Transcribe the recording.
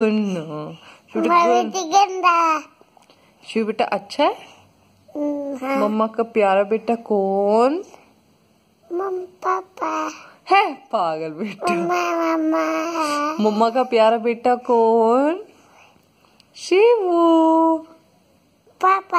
शिव बेटा अच्छा है हम्म, हाँ। मम्मा का प्यारा बेटा कौन पापा है पागल बेटा मम्मा का प्यारा बेटा कौन शिव पापा